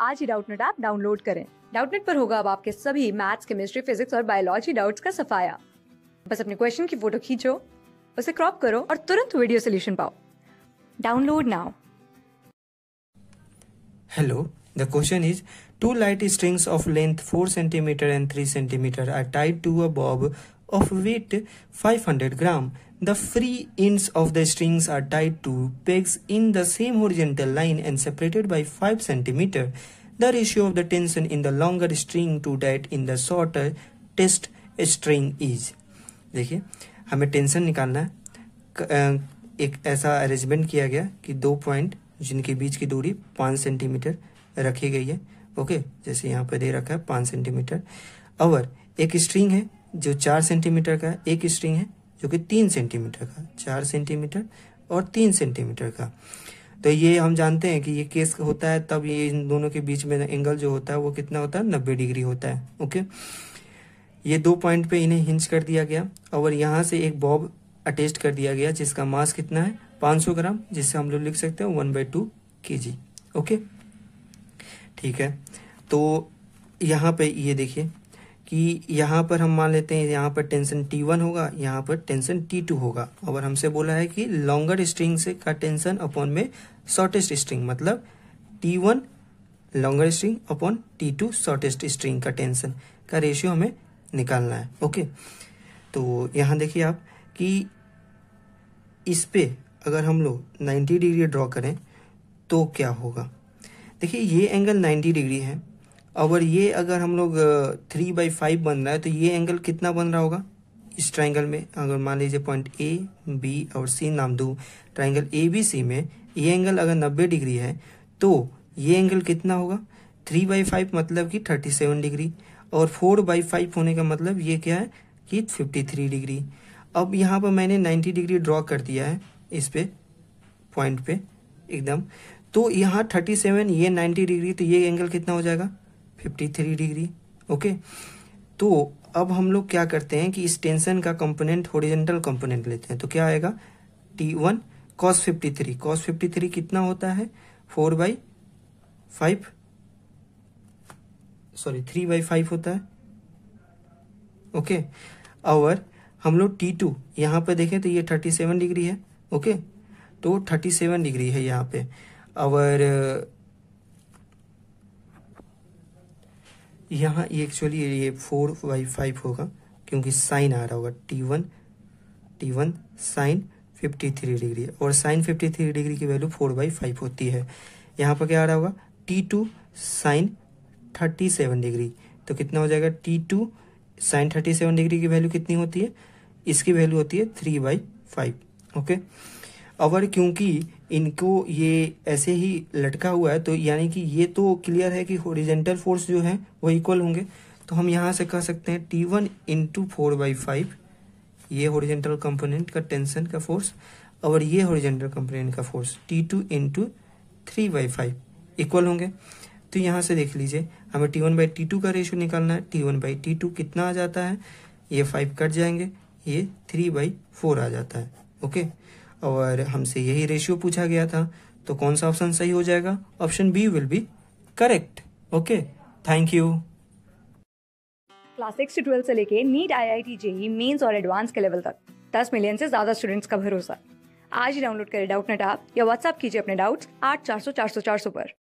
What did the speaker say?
आज ही Doubtnet app download करें डाउटनेट पर होगा अब आपके सभी मैथ्स केमिस्ट्री फिजिक्स और बायोलॉजी डाउट्स का सफाया बस अपने क्वेश्चन की फोटो खींचो उसे क्रॉप करो और तुरंत वीडियो सोल्यूशन पाओ download now hello the question is two light strings of length four centimetre and three centimetre are tied to a bob of weight 500 gram. The free ends of the strings are tied to pegs in the same horizontal line and separated by 5 cm. The ratio of the tension in the longer string to that in the shorter test string is. देखिए हमें tension निकालना है एक ऐसा arrangement किया गया कि दो पॉइंट जिनके बीच की दूरी पांच सेंटीमीटर रखी गई है ओके जैसे यहाँ पे दे रखा है पांच सेंटीमीटर और एक स्ट्रिंग है जो चार सेंटीमीटर का एक स्ट्रिंग है जो कि तीन सेंटीमीटर का चार सेंटीमीटर और तीन सेंटीमीटर का तो ये हम जानते हैं कि ये केस होता है तब ये इन दोनों के बीच में एंगल जो होता है वो कितना होता है नब्बे डिग्री होता है ओके ये दो पॉइंट पे इन्हें हिंच कर दिया गया और यहाँ से एक बॉब अटेस्ट कर दिया गया जिसका मास कितना है 500 ग्राम जिससे हम लोग लिख सकते हैं वन बाई टू के ओके ठीक है तो यहाँ पे ये देखिए कि यहाँ पर हम मान लेते हैं यहाँ पर टेंशन टी वन होगा यहाँ पर टेंशन टी टू होगा और हमसे बोला है कि लॉन्गर स्ट्रिंग से का टेंशन अपॉन में शॉर्टेस्ट स्ट्रिंग मतलब T one longer string upon T two shortest string का टेंशन का रेशियो हमें निकालना है ओके तो यहाँ देखिए आप कि इस पर अगर हम लोग नाइन्टी डिग्री ड्रॉ करें तो क्या होगा देखिए ये एंगल नाइन्टी डिग्री है और ये अगर हम लोग थ्री बाई फाइव बन रहा है तो ये एंगल कितना बन रहा होगा इस ट्राइंगल में अगर मान लीजिए पॉइंट ए बी और सी नाम दू ट्राइंगल ए बी सी में ये एंगल अगर नब्बे डिग्री है तो ये एंगल कितना होगा थ्री बाई फाइव मतलब कि थर्टी सेवन डिग्री और फोर बाई फाइव होने का मतलब ये क्या है कि फिफ्टी थ्री डिग्री अब यहाँ पर मैंने नाइन्टी डिग्री ड्रॉ कर दिया है इस पर पॉइंट पे एकदम तो यहाँ थर्टी सेवन ये नाइन्टी डिग्री तो ये एंगल कितना हो जाएगा फिफ्टी थ्री डिग्री ओके तो अब हम लोग क्या करते हैं कि इस टेंशन का कंपोनेंट होरिजेंटल कंपोनेंट लेते हैं तो क्या आएगा T one cos fifty three cos fifty three कितना होता है four by five sorry three by five होता है ओके और हम लोग टी टू यहां पर देखें तो ये थर्टी सेवन डिग्री है ओके तो थर्टी सेवन डिग्री है यहाँ पे और यहाँ ये एक्चुअली ये फोर बाई फाइव होगा क्योंकि साइन आ रहा होगा T one T one sine fifty three degree और साइन फिफ्टी थ्री डिग्री की वैल्यू फोर बाई फाइव होती है यहाँ पर क्या आ रहा होगा T two sine thirty seven degree तो कितना हो जाएगा T two sine thirty seven degree की वैल्यू कितनी होती है इसकी वैल्यू होती है थ्री बाई फाइव ओके अवर क्योंकि इनको ये ऐसे ही लटका हुआ है तो यानी कि ये तो क्लियर है कि होरिजेंटल फोर्स जो है वो इक्वल होंगे तो हम यहाँ से कह सकते हैं T one into four by five ये होरिजेंटल कंपोनेंट का टेंशन का फोर्स और ये होरिजेंटल कंपोनेंट का force T two into three by five equal होंगे तो यहाँ से देख लीजिए हमें T one by T two का रेशियो निकालना है T one by T two कितना आ जाता है ये फाइव कट जाएंगे ये थ्री बाई फोर आ जाता है ओके और हमसे यही रेशियो पूछा गया था तो कौन सा ऑप्शन सही हो जाएगा option B will be correct okay thank you class six से ट्वेल्थ से लेके NEET I I T JEE Mains और एडवांस के लेवल तक दस मिलियन से ज्यादा स्टूडेंट्स का भरोसा आज ही डाउनलोड करें डाउट नेट आप या व्हाट्सअप कीजिए अपने डाउट्स आठ चार सौ चार सौ चार सौ पर